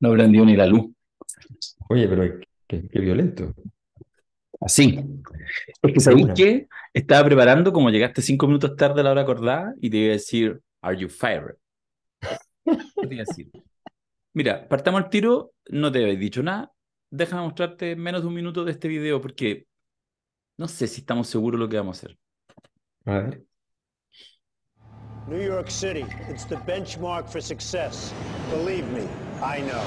No prendió ni la luz. Oye, pero qué, violento. Así. Es que sabéis que estaba preparando, como llegaste cinco minutos tarde a la hora acordada, y te iba a decir, ¿Are you fired? te iba a decir? Mira, partamos el tiro, no te habéis dicho nada. Déjame mostrarte menos de un minuto de este video, porque no sé si estamos seguros de lo que vamos a hacer. A ver. New York City, it's the benchmark for success. Believe me, I know.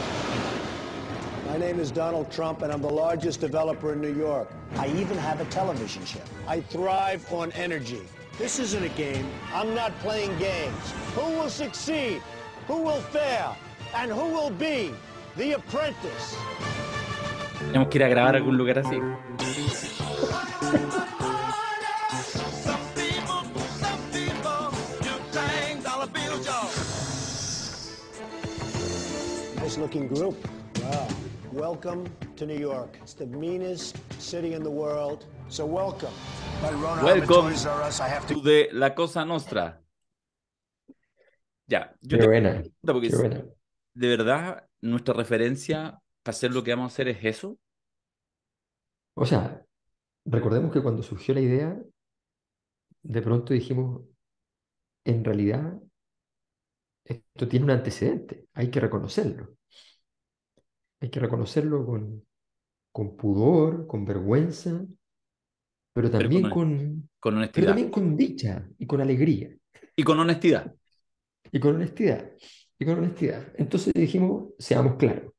My name is Donald Trump, and I'm the largest developer in New York. I even have a television show. I thrive on energy. This isn't a game. I'm not playing games. Who will succeed? Who will fail? And who will be the apprentice? Tenemos que ir a grabar algún lugar así. looking group. Wow. Welcome to New York. It's the meanest city in the world. So welcome. Welcome to de La Cosa Nostra. Ya, yo te De verdad, nuestra referencia para hacer lo que vamos a hacer es eso. O sea, recordemos que cuando surgió la idea, de pronto dijimos, en realidad esto tiene un antecedente, hay que reconocerlo. Hay que reconocerlo con, con pudor, con vergüenza, pero también con, con, honestidad. también con dicha y con alegría. Y con honestidad. Y con honestidad. Y con honestidad. Entonces dijimos, seamos claros.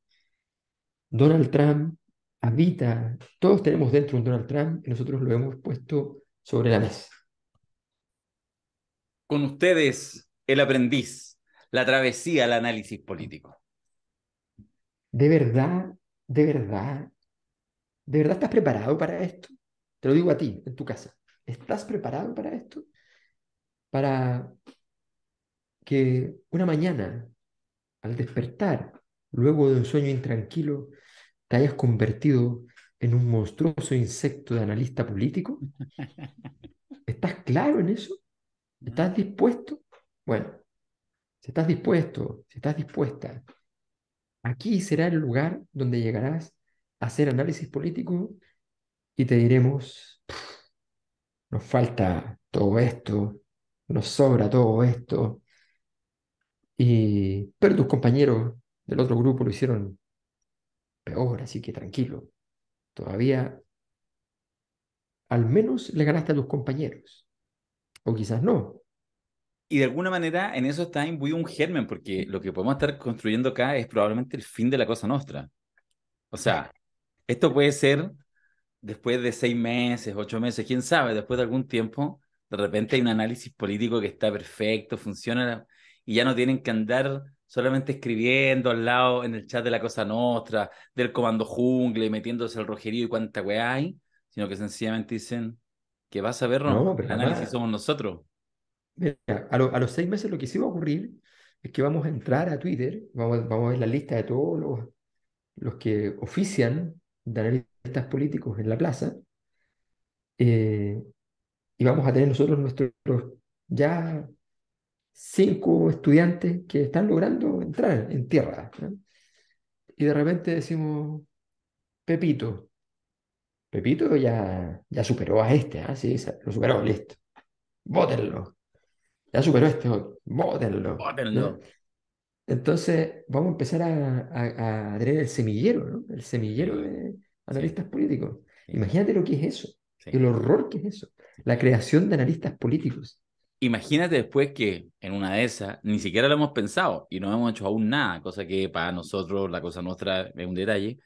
Donald Trump habita, todos tenemos dentro un Donald Trump y nosotros lo hemos puesto sobre la mesa. Con ustedes, el aprendiz la travesía al análisis político. ¿De verdad? ¿De verdad? ¿De verdad estás preparado para esto? Te lo digo a ti, en tu casa. ¿Estás preparado para esto? Para que una mañana, al despertar, luego de un sueño intranquilo, te hayas convertido en un monstruoso insecto de analista político? ¿Estás claro en eso? ¿Estás dispuesto? Bueno, si estás dispuesto, si estás dispuesta, aquí será el lugar donde llegarás a hacer análisis político y te diremos, nos falta todo esto, nos sobra todo esto. Y, pero tus compañeros del otro grupo lo hicieron peor, así que tranquilo. Todavía al menos le ganaste a tus compañeros. O quizás no y de alguna manera en eso está imbuido un germen, porque lo que podemos estar construyendo acá es probablemente el fin de la cosa nuestra. O sea, esto puede ser después de seis meses, ocho meses, quién sabe, después de algún tiempo, de repente hay un análisis político que está perfecto, funciona, y ya no tienen que andar solamente escribiendo al lado en el chat de la cosa nuestra, del comando jungle, metiéndose al rojerío y cuánta weá hay, sino que sencillamente dicen que vas a verlo, no, el análisis somos nosotros a, los seis meses lo que sí va a ocurrir es que vamos a entrar a Twitter, vamos, a ver la lista de todos los, que ofician de analistas políticos en la plaza, eh, y vamos a tener nosotros nuestros ya cinco estudiantes que están logrando entrar en tierra. Y de repente decimos, Pepito, Pepito ya, ya superó a este, ¿ah? lo superó, listo. Vótenlo ya superó este hoy, Entonces, vamos a empezar a, a, tener el semillero, ¿no? El semillero de analistas políticos. Imagínate lo que es eso, el horror que es eso, la creación de analistas políticos. Imagínate después que en una de esas ni siquiera lo hemos pensado y no hemos hecho aún nada, cosa que para nosotros, la cosa nuestra es un detalle,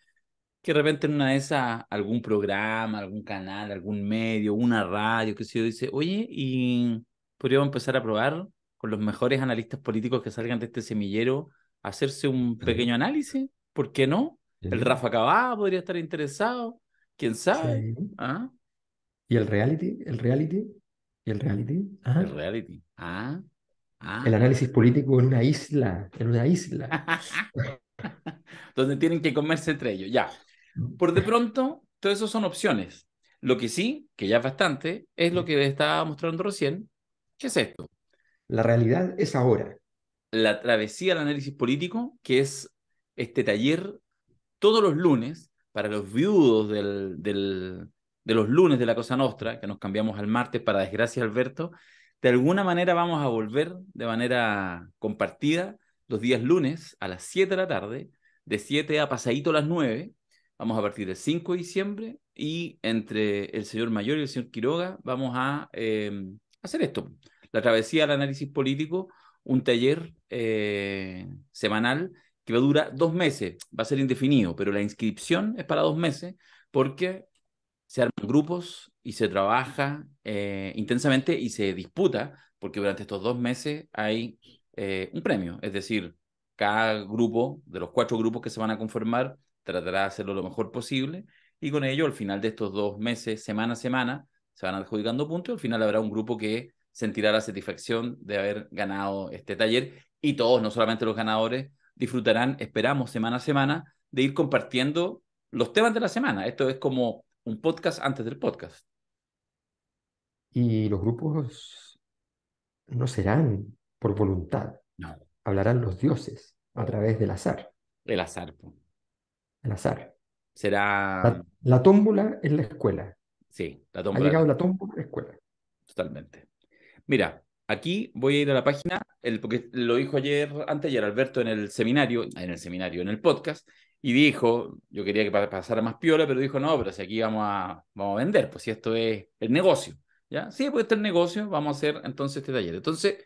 que de repente en una de esas algún programa, algún canal, algún medio, una radio, qué sé yo, dice, oye, y podríamos empezar a probar con los mejores analistas políticos que salgan de este semillero, hacerse un pequeño análisis, ¿por qué no? El Rafa Cabá podría estar interesado, quién sabe. ¿Ah? ¿Y el reality? ¿El reality? ¿Y el reality? ¿Ah? El reality. Ah, ah. El análisis político en una isla, en una isla. Donde tienen que comerse entre ellos, ya. Mm. Por de pronto, todo eso son opciones. Lo que sí, que ya es bastante, es lo que estaba mostrando recién, ¿Qué es esto? La realidad es ahora. La travesía del análisis político, que es este taller todos los lunes para los viudos del, de los lunes de la Cosa Nostra, que nos cambiamos al martes para desgracia, Alberto. De alguna manera vamos a volver de manera compartida los días lunes a las 7 de la tarde, de 7 a pasadito las 9. Vamos a partir del 5 de diciembre y entre el señor Mayor y el señor Quiroga vamos a... Eh, hacer esto. La travesía al análisis político, un taller eh, semanal que va a durar dos meses, va a ser indefinido, pero la inscripción es para dos meses porque se arman grupos y se trabaja eh, intensamente y se disputa, porque durante estos dos meses hay eh, un premio, es decir, cada grupo de los cuatro grupos que se van a conformar tratará de hacerlo lo mejor posible y con ello al final de estos dos meses, semana a semana, se van adjudicando puntos, al final habrá un grupo que sentirá la satisfacción de haber ganado este taller y todos, no solamente los ganadores, disfrutarán, esperamos semana a semana, de ir compartiendo los temas de la semana. Esto es como un podcast antes del podcast. Y los grupos no serán por voluntad. No. Hablarán los dioses a través del azar. El azar. El azar. Será... La, tómbula tómbola es la escuela. Sí, la toma. Ha llegado la la escuela. Totalmente. Mira, aquí voy a ir a la página, el, porque lo dijo ayer, antes ayer Alberto en el seminario, en el seminario, en el podcast, y dijo, yo quería que pasara más piola, pero dijo, no, pero si aquí vamos a, vamos a vender, pues si esto es el negocio, ¿ya? Sí, pues este el negocio, vamos a hacer entonces este taller. Entonces,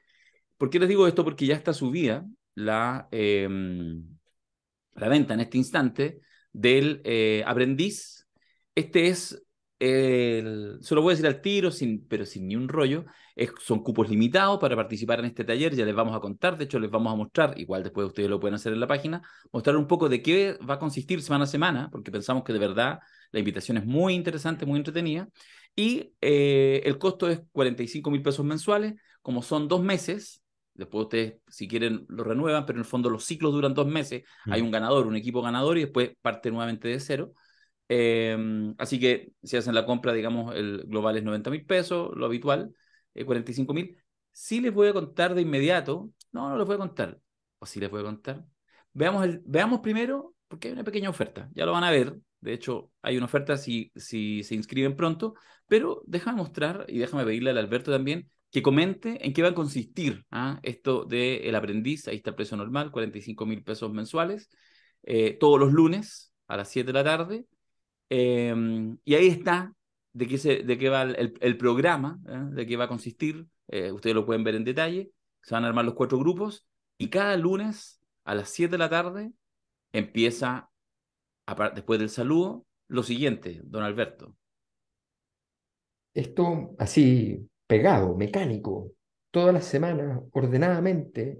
¿por qué les digo esto? Porque ya está subida la, em, la venta en este instante del eh, aprendiz. Este es el, se lo voy a decir al tiro, sin, pero sin ni un rollo, son cupos limitados para participar en este taller, ya les vamos a contar, de hecho les vamos a mostrar, igual después ustedes lo pueden hacer en la página, mostrar un poco de qué va a consistir semana a semana, porque pensamos que de verdad la invitación es muy interesante, muy entretenida, y eh, el costo es 45 mil pesos mensuales, como son dos meses, Después ustedes, si quieren, lo renuevan, pero en el fondo los ciclos duran dos meses. Hay mm. un ganador, un equipo ganador y después parte nuevamente de cero. Em, así que si hacen la compra, digamos, el global es 90 mil pesos, lo habitual, eh, 45 mil. si les voy a contar de inmediato, no, no les voy a contar, o sí les voy a contar. Veamos, el, veamos primero, porque hay una pequeña oferta, ya lo van a ver, de hecho, hay una oferta si, si se inscriben pronto, pero déjame mostrar y déjame pedirle al Alberto también que comente en qué va a consistir ¿ah? esto del el aprendiz. Ahí está el precio normal, 45 mil pesos mensuales, eh, todos los lunes a las 7 de la tarde. Em, y ahí está de qué, de qué va el, programa, ¿eh? de qué va a consistir. Eh, ustedes lo pueden ver en detalle. Se van a armar los cuatro grupos y cada lunes a las 7 de la tarde empieza, después del saludo, lo siguiente, don Alberto. Esto así pegado, mecánico, todas las semanas, ordenadamente,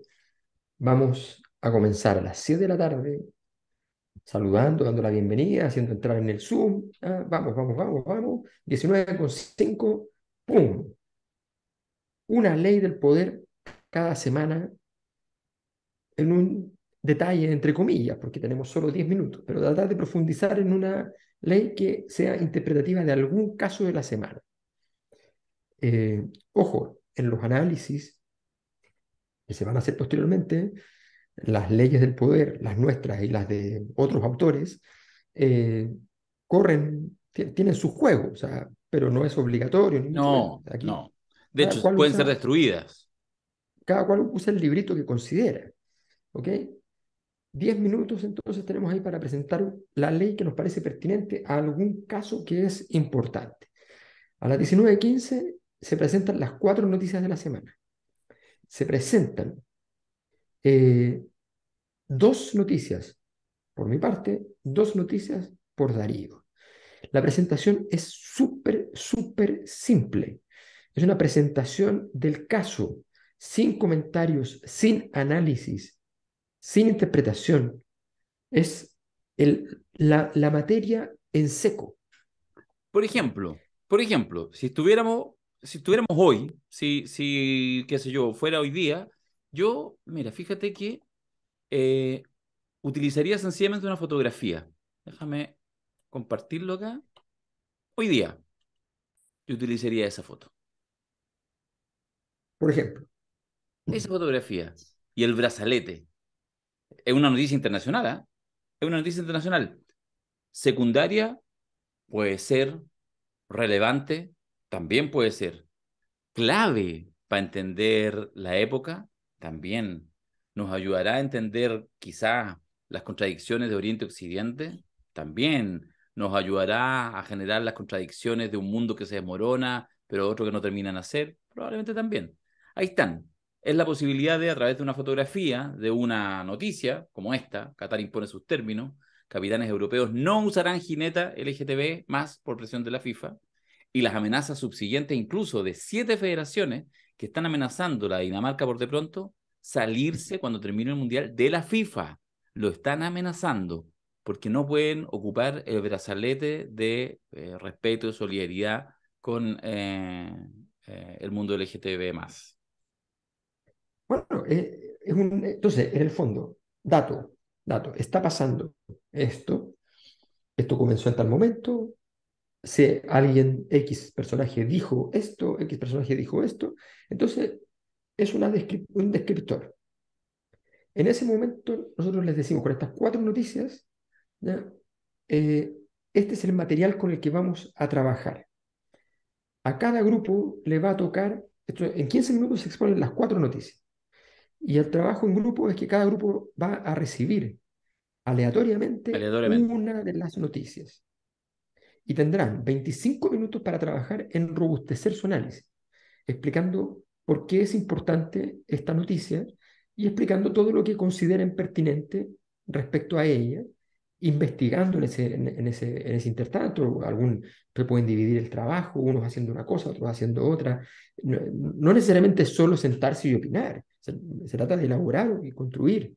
vamos a comenzar a las 7 de la tarde saludando, dando la bienvenida, haciendo entrar en el Zoom. Ah, vamos, vamos, vamos, vamos. 19,5, ¡pum! Una ley del poder cada semana en un detalle, entre comillas, porque tenemos solo 10 minutos, pero tratar de profundizar en una ley que sea interpretativa de algún caso de la semana. Eh, ojo, en los análisis que se van a hacer posteriormente, las leyes del poder, las nuestras y las de otros autores, eh, corren, tienen su juego, pero no es obligatorio. No, no. De hecho, pueden ser destruidas. Cada cual usa el librito que considera. ¿Ok? Diez minutos entonces tenemos ahí para presentar la ley que nos parece pertinente a algún caso que es importante. A las 19.15 se presentan las cuatro noticias de la semana. Se presentan eh, dos noticias, por mi parte, dos noticias por Darío. La presentación es súper, súper simple. Es una presentación del caso, sin comentarios, sin análisis, sin interpretación. Es la, materia en seco. Por ejemplo, por ejemplo, si estuviéramos, si estuviéramos hoy, si, si, qué sé yo, fuera hoy día, yo, mira, fíjate que eh, utilizaría sencillamente una fotografía. Déjame compartirlo acá. Hoy día, yo utilizaría esa foto. Por ejemplo. Esa fotografía y el brazalete. Es una noticia internacional, ¿eh? Es una noticia internacional. Secundaria puede ser, relevante también puede ser, clave para entender la época también nos ayudará a entender quizás las contradicciones de Oriente Occidente, también nos ayudará a generar las contradicciones de un mundo que se desmorona, pero otro que no termina de nacer? probablemente también. Ahí están. Es la posibilidad de, a través de una fotografía, de una noticia como esta, Qatar impone sus términos, capitanes europeos no usarán jineta LGTB más por presión de la FIFA, y las amenazas subsiguientes incluso de siete federaciones que están amenazando la Dinamarca por de pronto salirse cuando termine el Mundial de la FIFA. Lo están amenazando porque no pueden ocupar el brazalete de eh, respeto y solidaridad con eh, eh, el mundo LGTB más. Bueno, entonces, en el fondo, dato, dato, está pasando esto, esto comenzó en tal momento, si alguien, X personaje dijo esto, X personaje dijo esto, entonces es un descriptor. En ese momento nosotros les decimos con estas cuatro noticias, eh, este es el material con el que vamos a trabajar. A cada grupo le va a tocar, en 15 minutos se exponen las cuatro noticias. Y el trabajo en grupo es que cada grupo va a recibir aleatoriamente. una de las noticias y tendrán 25 minutos para trabajar en robustecer su análisis, explicando por qué es importante esta noticia y explicando todo lo que consideren pertinente respecto a ella, investigando en ese, en, ese, en ese intertanto. Algún, pueden dividir el trabajo, unos haciendo una cosa, otros haciendo otra. No, necesariamente solo sentarse y opinar, se, trata de elaborar y construir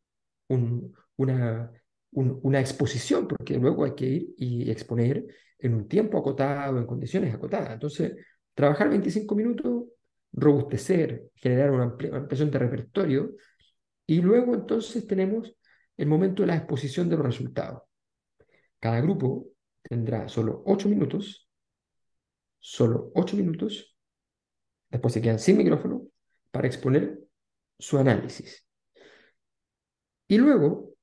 una, una exposición, porque luego hay que ir y exponer en un tiempo acotado, en condiciones acotadas. Entonces, trabajar 25 minutos, robustecer, generar una ampliación de repertorio y luego entonces tenemos el momento de la exposición de los resultados. Cada grupo tendrá solo 8 minutos, solo 8 minutos, después se quedan sin micrófono para exponer su análisis. Y luego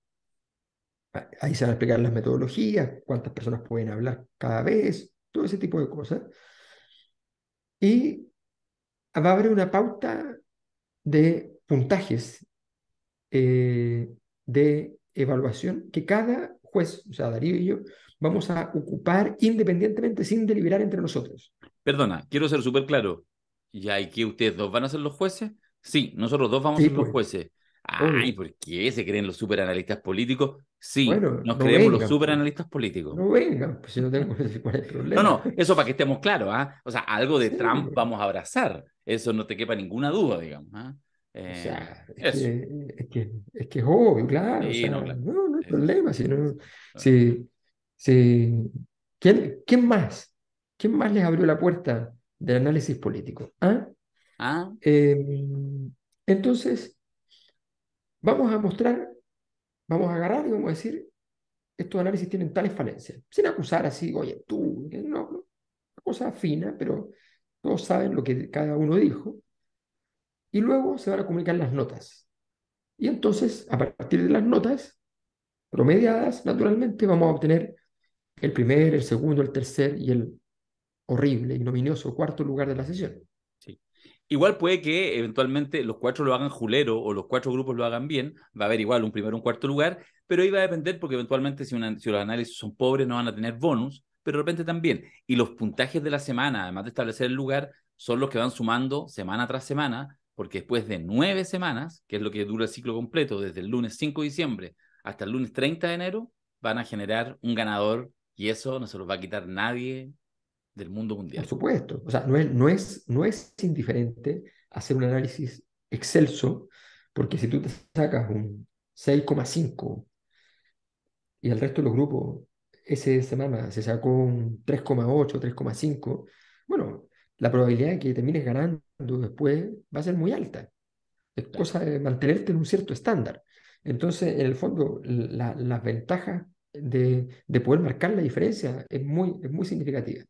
Ah, ahí se van a explicar las metodologías, cuántas personas pueden hablar cada vez, todo ese tipo de cosas. Y va a haber una pauta de puntajes eh, de evaluación que cada juez, o sea, Darío y yo, vamos a ocupar independientemente sin deliberar entre nosotros. Perdona, quiero ser súper claro. ¿Ya hay que ustedes dos van a ser los jueces? Sí, nosotros dos vamos a ser los pues. jueces. Ay, ¿por qué se creen los superanalistas políticos? Sí, nos creemos los pues. superanalistas políticos. No pues si no tengo cuál es el problema. No, no, eso para que estemos claros, ¿ah? O sea, algo de Trump pues. vamos a abrazar. Eso no te quepa ninguna duda, digamos. ¿ah? Eh, es que, es que, claro, no, no, hay problema. ¿Quién, más? ¿Quién más les abrió la puerta del análisis político? ¿Ah? ¿Ah? Em, entonces, vamos a mostrar vamos a agarrar y vamos a decir, estos análisis tienen tales falencias, sin acusar así, oye, tú, no, cosa fina, pero todos saben lo que cada uno dijo, y luego se van a comunicar las notas. Y entonces, a partir de las notas promediadas, naturalmente vamos a obtener el primer, el segundo, el tercer y el horrible, ignominioso cuarto lugar de la sesión. Igual puede que eventualmente los cuatro lo hagan julero o los cuatro grupos lo hagan bien, va a haber igual un primero, un cuarto lugar, pero ahí va a depender porque eventualmente si, si los análisis son pobres no van a tener bonus, pero de repente también. Y los puntajes de la semana, además de establecer el lugar, son los que van sumando semana tras semana, porque después de nueve semanas, que es lo que dura el ciclo completo, desde el lunes 5 de diciembre hasta el lunes 30 de enero, van a generar un ganador y eso no se los va a quitar nadie del mundo mundial. Por supuesto. O sea, no es, no es, no es indiferente hacer un análisis excelso, porque si tú te sacas un 6,5 y el resto de los grupos ese semana se sacó un 3,8, 3,5, bueno, la probabilidad de que termines ganando después va a ser muy alta. Es cosa de mantenerte en un cierto estándar. Entonces, en el fondo, las ventajas de, de, poder marcar la diferencia es muy, es muy significativa.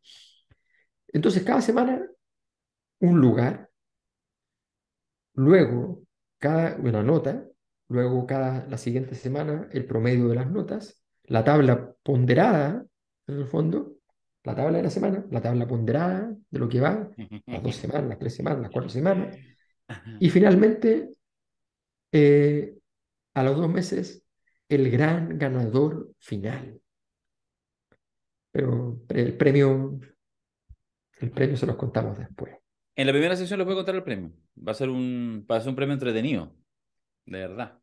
Entonces, cada semana un lugar, luego cada una nota, luego cada la siguiente semana el promedio de las notas, la tabla ponderada en el fondo, la tabla de la semana, la tabla ponderada de lo que va, las dos semanas, las tres semanas, las cuatro semanas, y finalmente eh, a los dos meses el gran ganador final. Pero el premio el premio se los contamos después. En la primera sesión les voy a contar el premio. Va a ser un, va un premio entretenido, de verdad.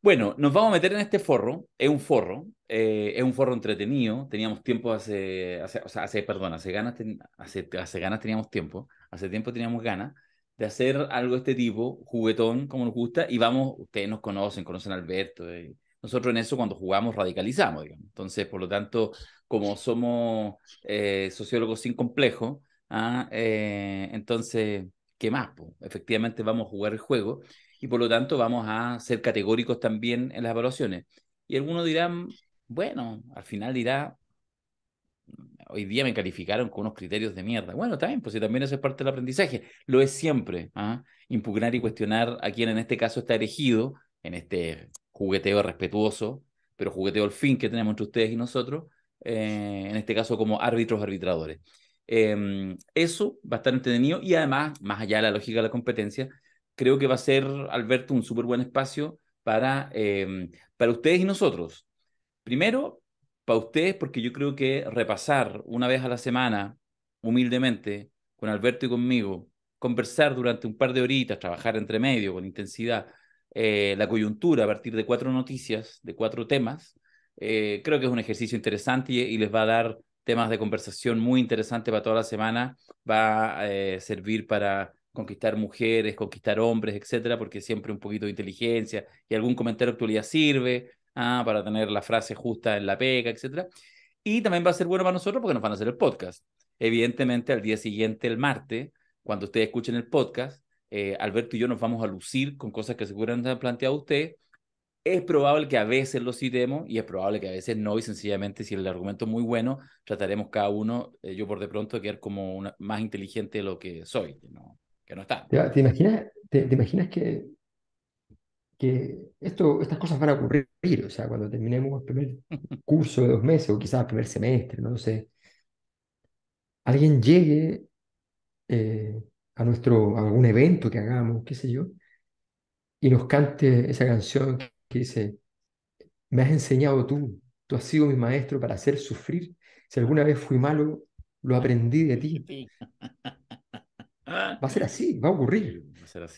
Bueno, nos vamos a meter en este forro. Es un forro, eh, es un forro entretenido. Teníamos tiempo hace, hace o sea, hace, perdón, hace ganas, hace, ganas teníamos tiempo. Hace tiempo teníamos ganas de hacer algo de este tipo, juguetón, como nos gusta. Y vamos, ustedes nos conocen, conocen a Alberto. Eh. Nosotros en eso cuando jugamos radicalizamos, digamos. Entonces, por lo tanto, como somos eh, sociólogos sin complejo, ah, eh, entonces, ¿qué más? Efectivamente vamos a jugar el juego y por lo tanto vamos a ser categóricos también en las evaluaciones. Y algunos dirán, bueno, al final dirá, hoy día me calificaron con unos criterios de mierda. Bueno, también, pues si también eso es parte del aprendizaje. Lo es siempre, ¿ah? impugnar y cuestionar a quien en este caso está elegido, en este jugueteo respetuoso, pero jugueteo el fin que tenemos entre ustedes y nosotros, eh, en este caso como árbitros, arbitradores. Em, eso va a estar entretenido y además, más allá de la lógica de la competencia, creo que va a ser, Alberto, un súper buen espacio para, em, para ustedes y nosotros. Primero, para ustedes, porque yo creo que repasar una vez a la semana, humildemente, con Alberto y conmigo, conversar durante un par de horitas, trabajar entre medio con intensidad, eh, la coyuntura a partir de cuatro noticias, de cuatro temas. Eh, creo que es un ejercicio interesante y, les va a dar temas de conversación muy interesantes para toda la semana. Va a eh, servir para conquistar mujeres, conquistar hombres, etcétera, porque siempre un poquito de inteligencia y algún comentario actualidad sirve ah, para tener la frase justa en la pega, etcétera. Y también va a ser bueno para nosotros porque nos van a hacer el podcast. Evidentemente, al día siguiente, el martes, cuando ustedes escuchen el podcast, eh, Alberto y yo nos vamos a lucir con cosas que seguramente han planteado usted. Es probable que a veces lo citemos y es probable que a veces no, y sencillamente si el argumento es muy bueno, trataremos cada uno, eh, yo por de pronto, de quedar como más inteligente de lo que soy, que no, que no está. ¿Te, imaginas, te, imaginas que, que esto, estas cosas van a ocurrir, o sea, cuando terminemos el primer curso de dos meses o quizás el primer semestre, no lo sé, alguien llegue eh, a nuestro algún evento que hagamos, qué sé yo, y nos cante esa canción que dice, me has enseñado tú, tú has sido mi maestro para hacer sufrir. Si alguna vez fui malo, lo aprendí de ti. Va a ser así, va a ocurrir.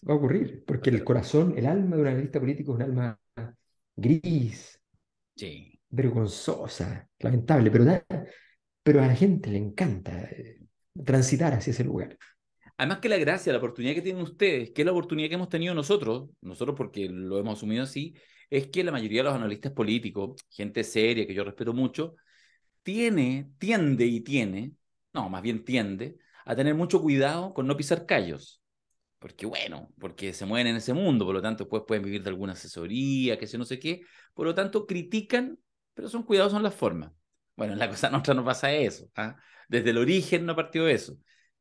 Va a, ocurrir, porque el corazón, el alma de un analista político es un alma gris, vergonzosa, lamentable, pero, pero a la gente le encanta eh, transitar hacia ese lugar. Además que la gracia, la oportunidad que tienen ustedes, que es la oportunidad que hemos tenido nosotros, nosotros porque lo hemos asumido así, es que la mayoría de los analistas políticos, gente seria que yo respeto mucho, tiene, tiende y tiene, no, más bien tiende, a tener mucho cuidado con no pisar callos. Porque bueno, porque se mueven en ese mundo, por lo tanto después pueden vivir de alguna asesoría, que sé no sé qué, por lo tanto critican, pero son cuidados son las formas. Bueno, en la cosa nuestra no pasa eso. ¿ah? Desde el origen no partió eso.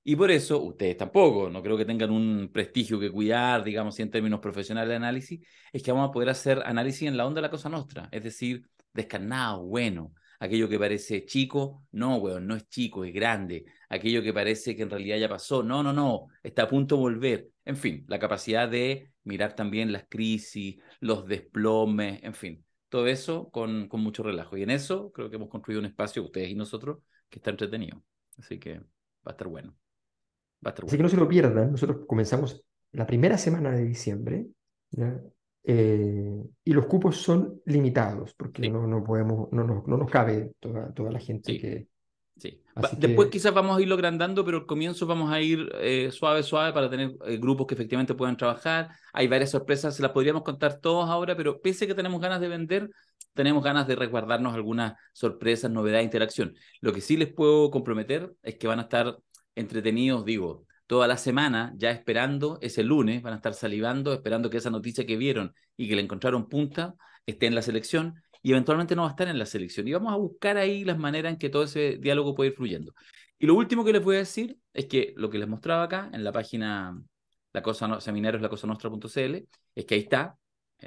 Y por eso ustedes tampoco, no creo que tengan un prestigio que cuidar, digamos, en términos profesionales de análisis, es que vamos a poder hacer análisis en la onda de la cosa nuestra. es decir, descarnado, bueno, aquello que parece chico, no, weón, no es chico, es grande, aquello que parece que en realidad ya pasó, no, no, no, está a punto de volver, en fin, la capacidad de mirar también las crisis, los desplomes, en fin, todo eso con, con mucho relajo. Y en eso creo que hemos construido un espacio, ustedes y nosotros, que está entretenido. Así que va a estar bueno. Así que no se lo pierdan. Nosotros comenzamos la primera semana de diciembre eh, y los cupos son limitados porque no, no, podemos, no, no, no, nos cabe toda, toda la gente que... Sí. Después quizás vamos a irlo agrandando, pero al comienzo vamos a ir eh, suave, suave para tener eh, grupos que efectivamente puedan trabajar. Hay varias sorpresas, se las podríamos contar todos ahora, pero pese a que tenemos ganas de vender, tenemos ganas de resguardarnos algunas sorpresas, novedades, interacción. Lo que sí les puedo comprometer es que van a estar entretenidos, digo, toda la semana, ya esperando ese lunes, van a estar salivando, esperando que esa noticia que vieron y que le encontraron punta esté en la selección y eventualmente no va a estar en la selección. Y vamos a buscar ahí las maneras en que todo ese diálogo puede ir fluyendo. Y lo último que les voy a decir es que lo que les mostraba acá en la página la cosa no, seminarios la cosa es que ahí está,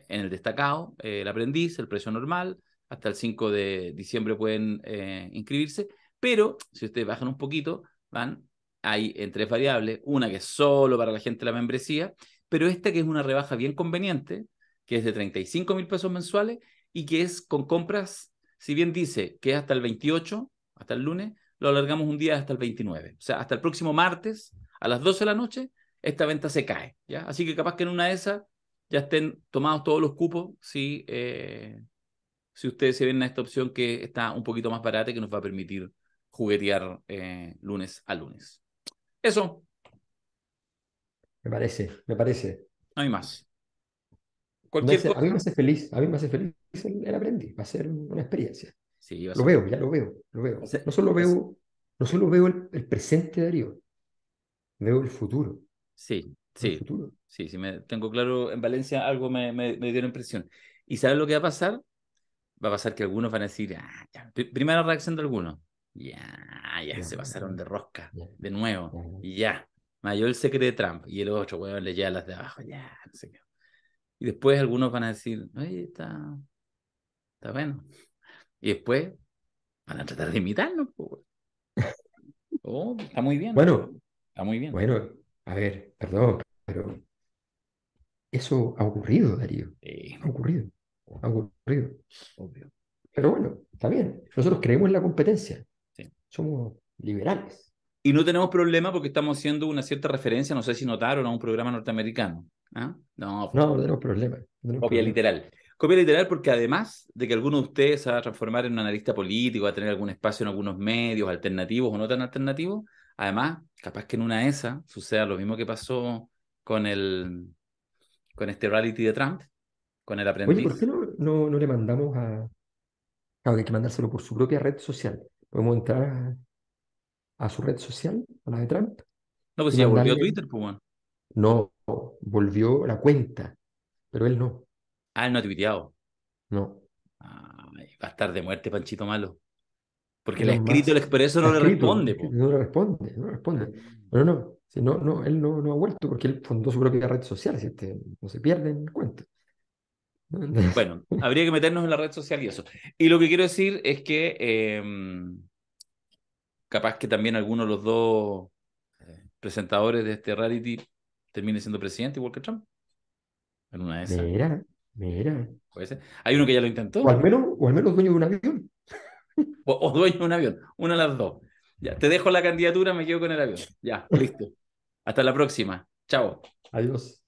en el destacado, eh, el aprendiz, el precio normal, hasta el 5 de diciembre pueden eh, inscribirse, pero si ustedes bajan un poquito, van hay en tres variables, una que es solo para la gente de la membresía, pero esta que es una rebaja bien conveniente, que es de 35 mil pesos mensuales y que es con compras, si bien dice que es hasta el 28, hasta el lunes, lo alargamos un día hasta el 29. O sea, hasta el próximo martes a las 12 de la noche, esta venta se cae. ¿ya? Así que capaz que en una de esas ya estén tomados todos los cupos si, eh, si ustedes se ven a esta opción que está un poquito más barata y que nos va a permitir juguetear eh, lunes a lunes. Eso. Me parece, me parece. No hay más. a mí me hace feliz, a mí me hace feliz el, aprendiz, va a ser una experiencia. Sí, lo veo, ya lo veo, lo veo. no solo veo, no solo veo el, presente de Darío, veo el futuro. Sí, sí. Sí, sí, tengo claro, en Valencia algo me, me, dio la impresión. ¿Y sabes lo que va a pasar? Va a pasar que algunos van a decir, ah, ya. primera reacción de algunos, ya, ya, se pasaron de rosca. De nuevo, ya. Mayor secreto de Trump y el otro, weón, le lleva las de abajo, ya, no sé qué. Y después algunos van a decir, oye, está, está bueno. Y después van a tratar de imitarnos, Oh, está muy bien. Bueno, está muy bien. Bueno, a ver, perdón, pero eso ha ocurrido, Darío. Ha ocurrido. Ha ocurrido. Obvio. Pero bueno, está bien. Nosotros creemos en la competencia somos liberales. Y no tenemos problema porque estamos haciendo una cierta referencia, no sé si notaron, a un programa norteamericano. ¿ah? No, no, tenemos problema. copia literal. Copia literal porque además de que alguno de ustedes se va a transformar en un analista político, va a tener algún espacio en algunos medios alternativos o no tan alternativos, además, capaz que en una de esas suceda lo mismo que pasó con el con este reality de Trump, con el aprendiz. ¿por qué no, no, le mandamos a... Claro, que hay que mandárselo por su propia red social podemos entrar a su red social, a la de Trump. No, pues ya volvió a Twitter, pues No, volvió la cuenta, pero él no. Ah, él no ha tuiteado. No. va a estar de muerte, Panchito Malo. Porque le ha escrito, el expreso eso no le responde. No le responde, no le responde. Pero no, no, no él no, ha vuelto porque él fundó su propia red social, así este no se pierden cuentas Bueno, habría que meternos en la red social y eso. Y lo que quiero decir es que em, capaz que también alguno de los dos eh, presentadores de este reality termine siendo presidente igual que Trump. En una de esas. Mira, mira. ¿Puede Hay uno que ya lo intentó. O al menos, al menos dueño de un avión. O, dueño de un avión. Una de las dos. Ya, te dejo la candidatura, me quedo con el avión. Ya, listo. Hasta la próxima. Chao. Adiós.